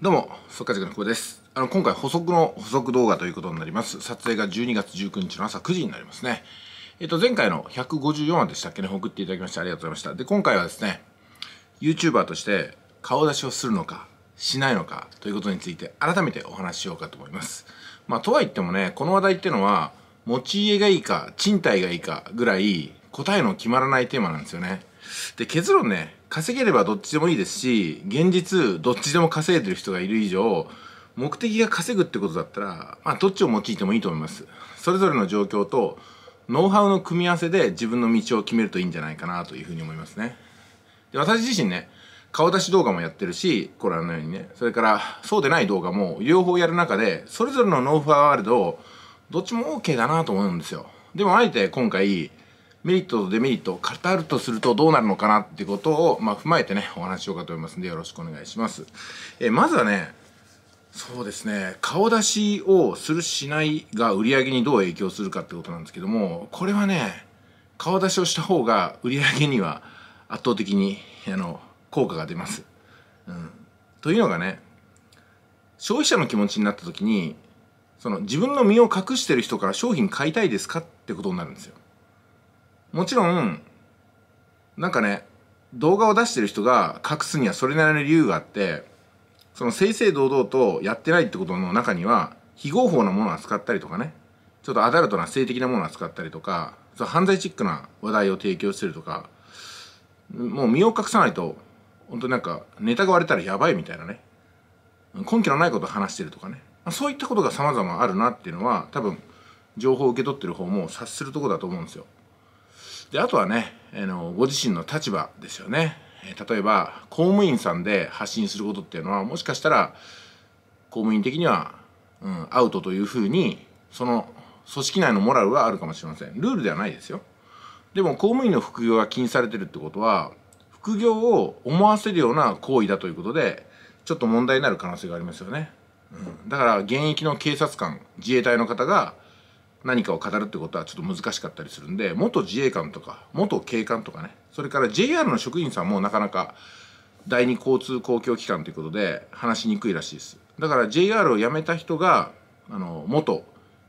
どうも、速稼塾の久保です。あの、今回補足の補足動画ということになります。撮影が12月19日の朝9時になりますね。えっと、前回の154話でしたっけね、送っていただきましてありがとうございました。で、今回はですね、YouTuber として顔出しをするのか、しないのかということについて改めてお話ししようかと思います。まあ、とはいってもね、この話題ってのは、持ち家がいいか、賃貸がいいかぐらい答えの決まらないテーマなんですよね。で結論ね稼げればどっちでもいいですし現実どっちでも稼いでる人がいる以上目的が稼ぐってことだったら、まあ、どっちを用いてもいいと思いますそれぞれの状況とノウハウの組み合わせで自分の道を決めるといいんじゃないかなというふうに思いますねで私自身ね顔出し動画もやってるしご覧のようにねそれからそうでない動画も両方やる中でそれぞれのノウハウワールドをどっちも OK だなと思うんですよでもあえて今回メリットとデメリットを語るとするとどうなるのかなっていうことを、まあ、踏まえてねお話しようかと思いますんでよろしくお願いします。えまずはねそうですね顔出しをするしないが売り上げにどう影響するかってことなんですけどもこれはね顔出しをした方が売り上げには圧倒的にあの効果が出ます。うん、というのがね消費者の気持ちになった時にその自分の身を隠してる人から商品買いたいですかってことになるんですよ。もちろんなんかね動画を出してる人が隠すにはそれなりの理由があってその正々堂々とやってないってことの中には非合法なものを扱ったりとかねちょっとアダルトな性的なものを扱ったりとかそ犯罪チックな話題を提供してるとかもう身を隠さないと本当になんかネタが割れたらやばいみたいなね根拠のないことを話してるとかねそういったことが様々あるなっていうのは多分情報を受け取ってる方も察するとこだと思うんですよ。であとはねあのご自身の立場ですよね例えば公務員さんで発信することっていうのはもしかしたら公務員的には、うん、アウトというふうにその組織内のモラルはあるかもしれませんルールではないですよでも公務員の副業が禁止されてるってことは副業を思わせるような行為だということでちょっと問題になる可能性がありますよね、うん、だから現役の警察官自衛隊の方が何かを語るってことはちょっと難しかったりするんで元自衛官とか元警官とかねそれから JR の職員さんもなかなか第二交通公共機関ということで話しにくいらしいですだから JR を辞めた人があの元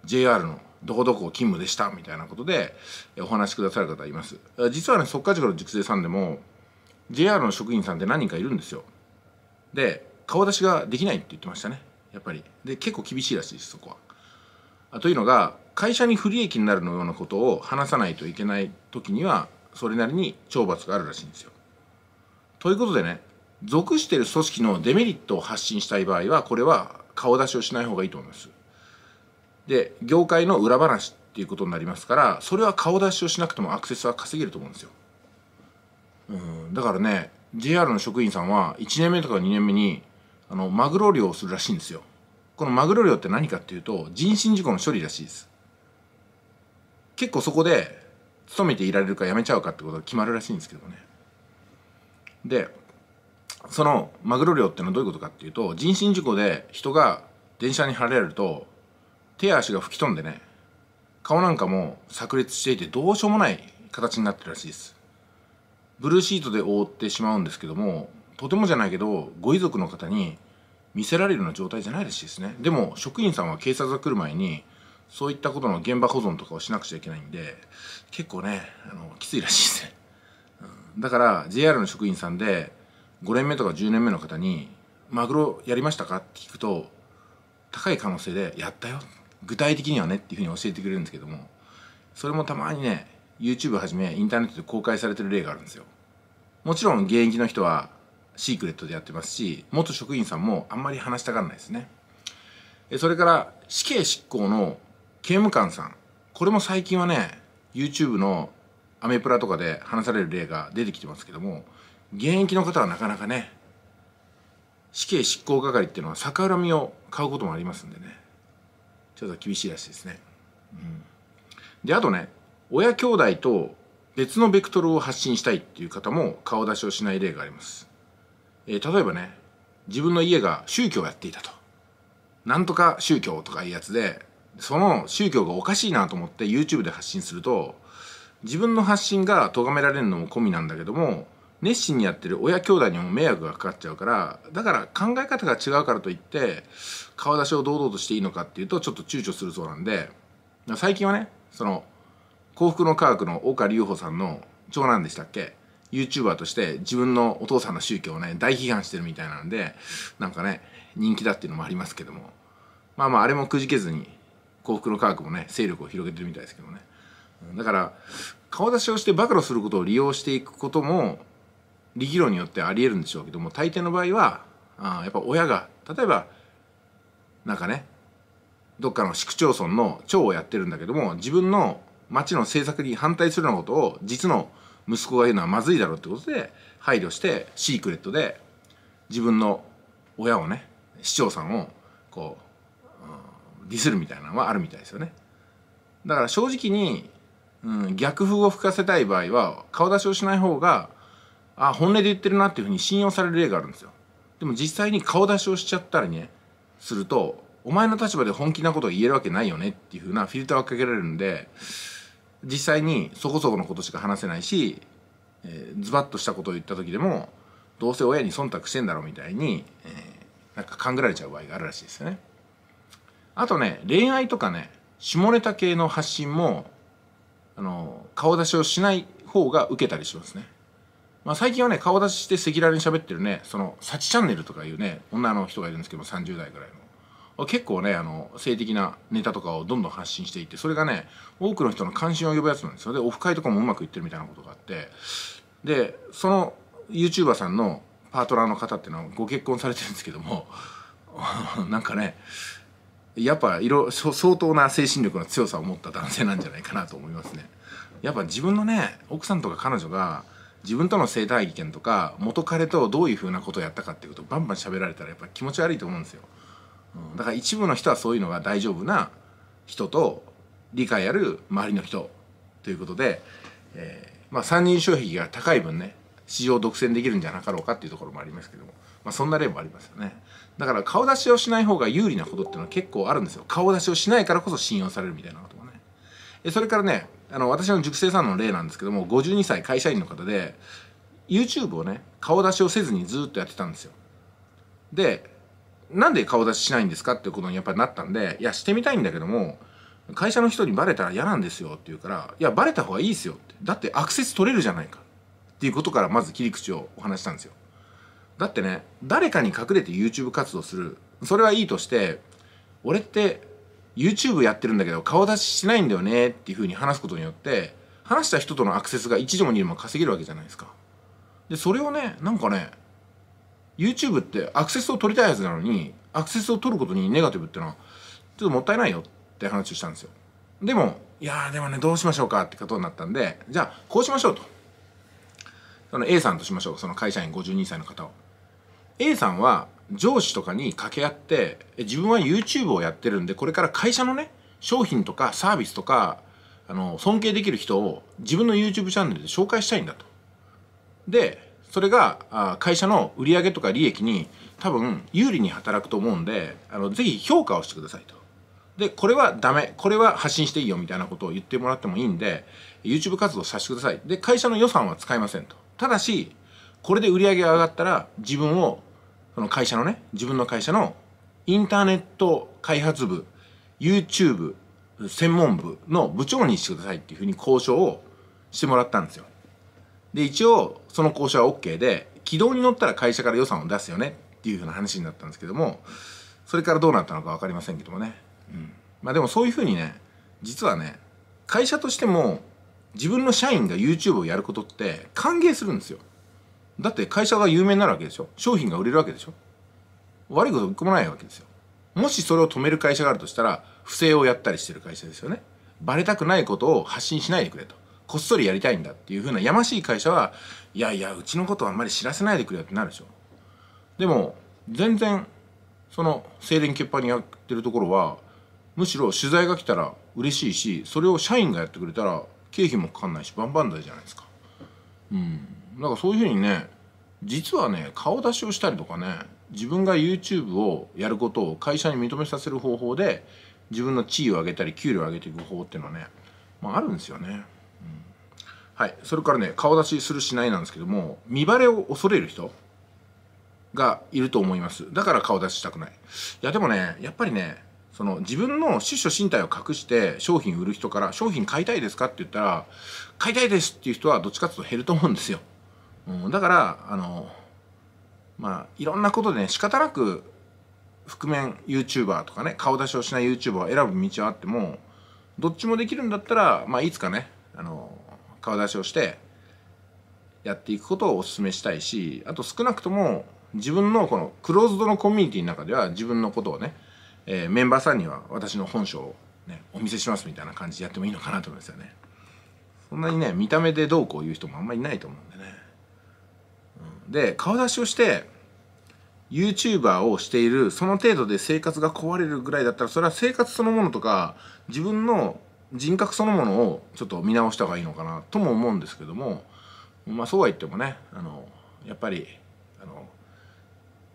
JR のどこどこ勤務でしたみたいなことでお話しくださる方います実はね速稼塾の塾生さんでも JR の職員さんって何人かいるんですよで顔出しができないって言ってましたねやっぱりで結構厳しいらしいですそこはというのが会社に不利益になるのようなことを話さないといけない時にはそれなりに懲罰があるらしいんですよ。ということでね属している組織のデメリットを発信したい場合はこれは顔出しをしない方がいいと思います。で業界の裏話っていうことになりますからそれは顔出しをしなくてもアクセスは稼げると思うんですよ。うんだからね JR の職員さんは1年目とか2年目にあのマグロ漁をするらしいんですよ。このマグロ漁って何かっていうと人身事故の処理らしいです。結構そこで勤めていられるか辞めちゃうかってことが決まるらしいんですけどねでそのマグロ漁ってのはどういうことかっていうと人身事故で人が電車にはねられると手足が吹き飛んでね顔なんかも炸裂していてどうしようもない形になってるらしいですブルーシートで覆ってしまうんですけどもとてもじゃないけどご遺族の方に見せられるような状態じゃないらしいですねでも職員さんは警察が来る前にそういったことの現場保存とかをしなくちゃいけないんで結構ねあのきついらしいですね、うん、だから JR の職員さんで5年目とか10年目の方に「マグロやりましたか?」って聞くと高い可能性で「やったよ」具体的にはねっていうふうに教えてくれるんですけどもそれもたまにね YouTube はじめインターネットで公開されてる例があるんですよもちろん現役の人はシークレットでやってますし元職員さんもあんまり話したがらないですねそれから死刑執行の刑務官さんこれも最近はね YouTube のアメプラとかで話される例が出てきてますけども現役の方はなかなかね死刑執行係っていうのは逆恨みを買うこともありますんでねちょっと厳しいらしいですね、うん、であとね親兄弟と別のベクトルを発信したいっていう方も顔出しをしない例があります、えー、例えばね自分の家が宗教をやっていたとなんとか宗教とかいうやつでその宗教がおかしいなと思って YouTube で発信すると自分の発信が咎められるのも込みなんだけども熱心にやってる親兄弟にも迷惑がかかっちゃうからだから考え方が違うからといって顔出しを堂々としていいのかっていうとちょっと躊躇するそうなんで最近はねその幸福の科学の岡隆法さんの長男でしたっけ YouTuber として自分のお父さんの宗教をね大批判してるみたいなんでなんかね人気だっていうのもありますけどもまあまああれもくじけずに幸福の科学もね勢力を広げてるみたいですけどねだから顔出しをして暴露することを利用していくことも理議論によってありえるんでしょうけども大抵の場合はあやっぱ親が例えばなんかねどっかの市区町村の長をやってるんだけども自分の町の政策に反対するようなことを実の息子が言うのはまずいだろうってことで配慮してシークレットで自分の親をね市長さんをこうディスるみたいなのはあるみたいですよねだから正直に、うん、逆風を吹かせたい場合は顔出しをしない方があ本音で言ってるなっていうふうに信用される例があるんですよでも実際に顔出しをしちゃったりねするとお前の立場で本気なことを言えるわけないよねっていうふうなフィルターをかけられるんで実際にそこそこのことしか話せないし、えー、ズバッとしたことを言った時でもどうせ親に忖度してんだろうみたいに、えー、なんか勘ぐられちゃう場合があるらしいですよね。あとね恋愛とかね下ネタ系の発信もあの顔出しをしない方が受けたりしますね、まあ、最近はね顔出しして赤裸々に喋ってるねそのサチチャンネルとかいうね女の人がいるんですけど30代ぐらいの結構ねあの性的なネタとかをどんどん発信していってそれがね多くの人の関心を呼ぶやつなんですよでオフ会とかもうまくいってるみたいなことがあってでその YouTuber さんのパートナーの方っていうのはご結婚されてるんですけども なんかねやっぱ色相当な精神力の強さを持った男性なんじゃないかなと思いますね。やっぱ自分のね奥さんとか彼女が自分との性体験とか元彼とどういうふうなことをやったかっていうことをバンバン喋られたらやっぱ気持ち悪いと思うんですよ、うん、だから一部の人はそういうのが大丈夫な人と理解ある周りの人ということで、えー、まあ三人障壁が高い分ね市場独占できるんじゃなかろうかっていうところもありますけども、まあ、そんな例もありますよね。だから顔出しをしない方が有利なことっていうのは結構あるんですよ顔出しをしないからこそ信用されるみたいなことがねそれからねあの私の塾生さんの例なんですけども52歳会社員の方で YouTube をね顔出しをせずにずっとやってたんですよでなんで顔出ししないんですかってことにやっぱりなったんでいやしてみたいんだけども会社の人にバレたら嫌なんですよって言うからいやバレた方がいいですよってだってアクセス取れるじゃないかっていうことからまず切り口をお話したんですよだってね誰かに隠れて YouTube 活動するそれはいいとして俺って YouTube やってるんだけど顔出ししないんだよねっていうふうに話すことによって話した人とのアクセスが1でも2でも稼げるわけじゃないですかでそれをねなんかね YouTube ってアクセスを取りたいはずなのにアクセスを取ることにネガティブってのはちょっともったいないよって話をしたんですよでもいやでもねどうしましょうかってことになったんでじゃあこうしましょうとその A さんとしましょうその会社員52歳の方を A さんは上司とかに掛け合って自分は YouTube をやってるんでこれから会社のね商品とかサービスとかあの尊敬できる人を自分の YouTube チャンネルで紹介したいんだと。でそれが会社の売上とか利益に多分有利に働くと思うんであのぜひ評価をしてくださいと。でこれはダメこれは発信していいよみたいなことを言ってもらってもいいんで YouTube 活動させてくださいで会社の予算は使いませんとただしこれで売り上げが上がったら自分をその会社のね、自分の会社のインターネット開発部、YouTube 専門部の部長にしてくださいっていうふうに交渉をしてもらったんですよ。で、一応、その交渉は OK で、軌道に乗ったら会社から予算を出すよねっていうふうな話になったんですけども、それからどうなったのか分かりませんけどもね。うん。まあでもそういうふうにね、実はね、会社としても自分の社員が YouTube をやることって歓迎するんですよ。だって会社が有名になるわけでしょ商品が売れるわけでしょ悪いこと含まないわけですよもしそれを止める会社があるとしたら不正をやったりしてる会社ですよねバレたくないことを発信しないでくれとこっそりやりたいんだっていうふうなやましい会社はいやいやうちのことはあんまり知らせないでくれよってなるでしょでも全然その清廉潔板にやってるところはむしろ取材が来たら嬉しいしそれを社員がやってくれたら経費もかかんないしバンバンだじゃないですかうんだからそういうふうにね実はね顔出しをしたりとかね自分が YouTube をやることを会社に認めさせる方法で自分の地位を上げたり給料を上げていく方法っていうのはね、まあ、あるんですよね、うん、はいそれからね顔出しするしないなんですけども見バレを恐れる人がいると思いますだから顔出ししたくないいやでもねやっぱりねその自分の出処身体を隠して商品売る人から商品買いたいですかって言ったら買いたいですっていう人はどっちかっていうと減ると思うんですようん、だからあのまあいろんなことでね仕方なく覆面 YouTuber とかね顔出しをしない YouTuber を選ぶ道はあってもどっちもできるんだったら、まあ、いつかねあの顔出しをしてやっていくことをお勧めしたいしあと少なくとも自分のこのクローズドのコミュニティの中では自分のことをね、えー、メンバーさんには私の本性を、ね、お見せしますみたいな感じでやってもいいのかなと思いますよね。そんなにね見た目でどうこう言う人もあんまりいないと思うんでね。で顔出しをして YouTuber をしているその程度で生活が壊れるぐらいだったらそれは生活そのものとか自分の人格そのものをちょっと見直した方がいいのかなとも思うんですけどもまあそうは言ってもねあのやっぱりあの、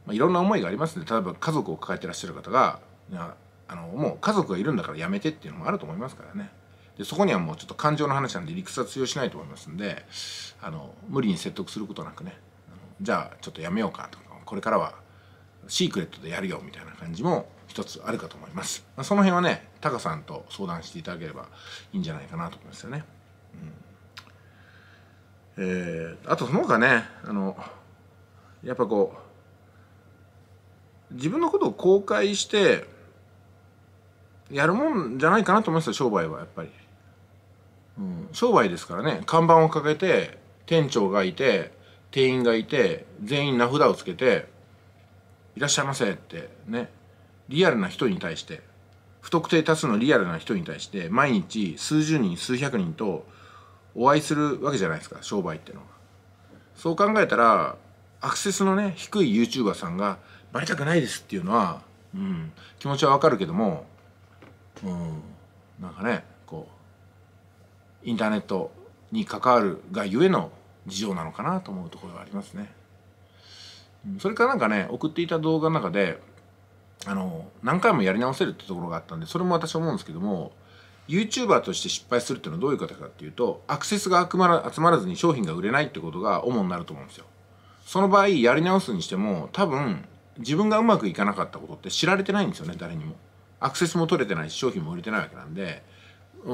まあ、いろんな思いがありますね例えば家族を抱えてらっしゃる方があのもう家族がいるんだからやめてっていうのもあると思いますからねでそこにはもうちょっと感情の話なんで理屈は通用しないと思いますんであの無理に説得することなくねじゃあちょっとやめようかとかこれからはシークレットでやるよみたいな感じも一つあるかと思います、まあ、その辺はねタカさんと相談していただければいいんじゃないかなと思いますよね、うん、えー、あとその他ねあのやっぱこう自分のことを公開してやるもんじゃないかなと思いますよ商売はやっぱり、うん、商売ですからね看板を掲げて店長がいて店員がいて全員名札をつけて「いらっしゃいませ」ってねリアルな人に対して不特定多数のリアルな人に対して毎日数十人数百人とお会いするわけじゃないですか商売っていうのは。そう考えたらアクセスのね低い YouTuber さんがバレたくないですっていうのは、うん、気持ちはわかるけども、うん、なんかねこうインターネットに関わるがゆえの事情なのかなと思うところがありますね。それからなんかね送っていた動画の中であの何回もやり直せるってところがあったんでそれも私思うんですけども YouTuber として失敗するっていうのはどういう方かっていうとアクセスが集まらずに商品が売れないってことが主になると思うんですよ。その場合やり直すにしても多分自分がうまくいかなかったことって知られてないんですよね誰にも。アクセスも取れてないし商品も売れてないわけなんで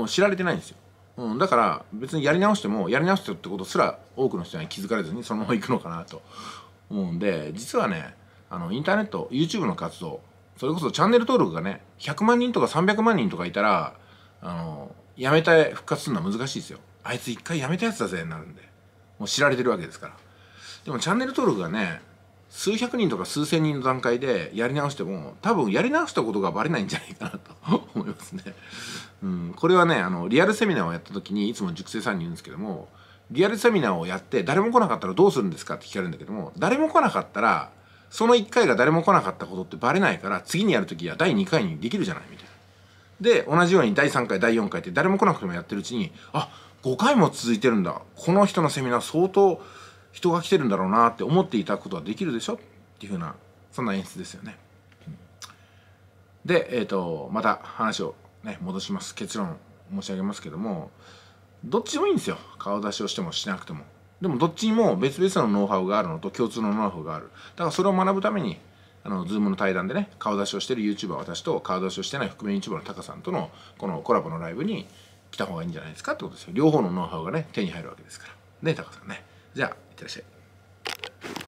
知られてないんですよ。うん、だから別にやり直してもやり直してるってことすら多くの人には気づかれずにそのまま行くのかなと思うんで実はねあのインターネット YouTube の活動それこそチャンネル登録がね100万人とか300万人とかいたらあのやめて復活するのは難しいですよあいつ一回やめたやつだぜになるんでもう知られてるわけですからでもチャンネル登録がね数百人とか数千人の段階でやり直しても多分やり直したことがバレないんじゃないかなと 思いますね。うん、これはねあのリアルセミナーをやった時にいつも塾生さんに言うんですけどもリアルセミナーをやって誰も来なかったらどうするんですかって聞かれるんだけども誰も来なかったらその1回が誰も来なかったことってバレないから次にやる時は第2回にできるじゃないみたいな。で同じように第3回第4回って誰も来なくてもやってるうちにあ5回も続いてるんだこの人のセミナー相当人が来てるんだろうなって思っていただくことはできるでしょっていうふうなそんな演出ですよね。で、えーと、また話を、ね、戻します結論申し上げますけどもどっちでもいいんですよ顔出しをしてもしなくてもでもどっちにも別々のノウハウがあるのと共通のノウハウがあるだからそれを学ぶためにあの Zoom の対談でね顔出しをしてる YouTuber 私と顔出しをしてない覆面 YouTuber のタカさんとのこのコラボのライブに来た方がいいんじゃないですかってことですよ両方のノウハウがね手に入るわけですからねタカさんねじゃあいってらっしゃい